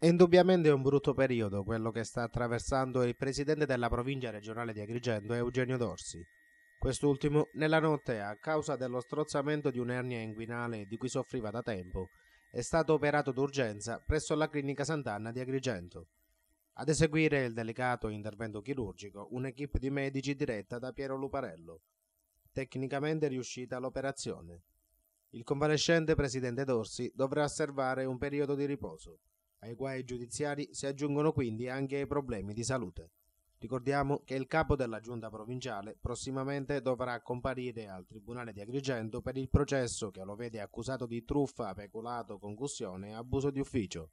È indubbiamente un brutto periodo quello che sta attraversando il presidente della provincia regionale di Agrigento, Eugenio Dorsi. Quest'ultimo, nella notte, a causa dello strozzamento di un'ernia inguinale di cui soffriva da tempo, è stato operato d'urgenza presso la clinica Sant'Anna di Agrigento. Ad eseguire il delicato intervento chirurgico, un'equipe di medici diretta da Piero Luparello. Tecnicamente riuscita l'operazione. Il convalescente presidente Dorsi dovrà osservare un periodo di riposo. Ai guai giudiziari si aggiungono quindi anche i problemi di salute. Ricordiamo che il capo della giunta provinciale prossimamente dovrà comparire al Tribunale di Agrigento per il processo che lo vede accusato di truffa, peculato, concussione e abuso di ufficio.